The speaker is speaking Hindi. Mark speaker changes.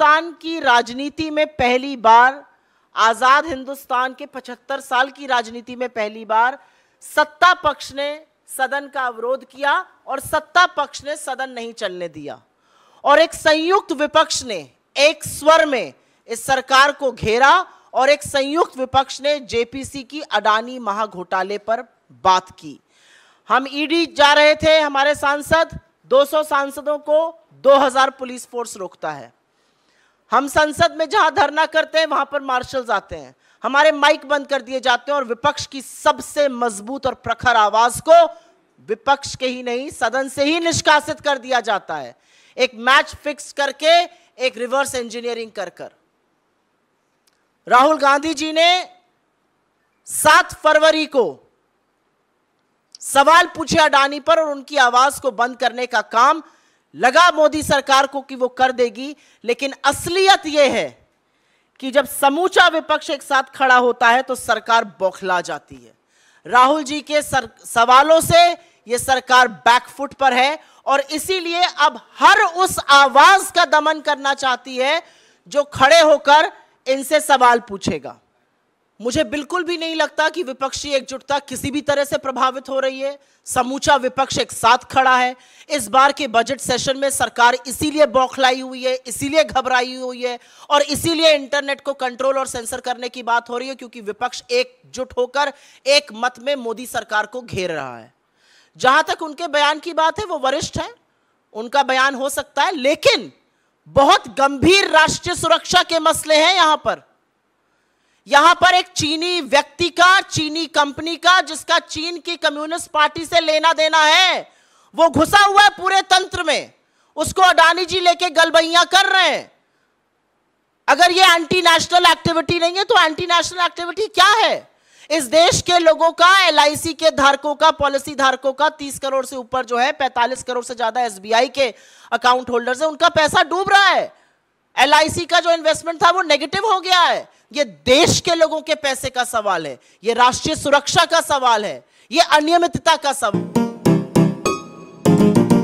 Speaker 1: हिंदुस्तान की राजनीति में पहली बार आज़ाद हिंदुस्तान के 75 साल की राजनीति में पहली बार सत्ता पक्ष ने सदन का अवरोध किया और सत्ता पक्ष ने सदन नहीं चलने दिया और एक संयुक्त विपक्ष ने एक स्वर में इस सरकार को घेरा और एक संयुक्त विपक्ष ने जेपीसी की अडानी महाघोटाले पर बात की हम ईडी जा रहे थे हमारे सांसद 200 सांसदों को 2000 पुलिस फोर्स रोकता है हम संसद में जहां धरना करते हैं वहां पर मार्शल्स आते हैं हमारे माइक बंद कर दिए जाते हैं और विपक्ष की सबसे मजबूत और प्रखर आवाज को विपक्ष के ही नहीं सदन से ही निष्कासित कर दिया जाता है एक मैच फिक्स करके एक रिवर्स इंजीनियरिंग कर कर राहुल गांधी जी ने सात फरवरी को सवाल पूछे अडानी पर और उनकी आवाज को बंद करने का काम लगा मोदी सरकार को कि वो कर देगी लेकिन असलियत यह है कि जब समूचा विपक्ष एक साथ खड़ा होता है तो सरकार बौखला जाती है राहुल जी के सर, सवालों से ये सरकार बैकफुट पर है और इसीलिए अब हर उस आवाज का दमन करना चाहती है जो खड़े होकर इनसे सवाल पूछेगा मुझे बिल्कुल भी नहीं लगता कि विपक्षी एकजुटता किसी भी तरह से प्रभावित हो रही है समूचा विपक्ष एक साथ खड़ा है इस बार के बजट सेशन में सरकार इसीलिए बौखलाई हुई है इसीलिए घबराई हुई है और इसीलिए इंटरनेट को कंट्रोल और सेंसर करने की बात हो रही है क्योंकि विपक्ष एकजुट होकर एक मत में मोदी सरकार को घेर रहा है जहां तक उनके बयान की बात है वो वरिष्ठ है उनका बयान हो सकता है लेकिन बहुत गंभीर राष्ट्रीय सुरक्षा के मसले हैं यहां पर यहां पर एक चीनी व्यक्ति का चीनी कंपनी का जिसका चीन की कम्युनिस्ट पार्टी से लेना देना है वो घुसा हुआ है पूरे तंत्र में उसको अडानी जी लेके गलबैया कर रहे हैं अगर ये एंटी नेशनल एक्टिविटी नहीं है तो एंटी नेशनल एक्टिविटी क्या है इस देश के लोगों का एल के धारकों का पॉलिसी धारकों का 30 करोड़ से ऊपर जो है 45 करोड़ से ज्यादा एसबीआई के अकाउंट होल्डर्स है उनका पैसा डूब रहा है एल का जो इन्वेस्टमेंट था वो नेगेटिव हो गया है ये देश के लोगों के पैसे का सवाल है ये राष्ट्रीय सुरक्षा का सवाल है ये अनियमितता का सवाल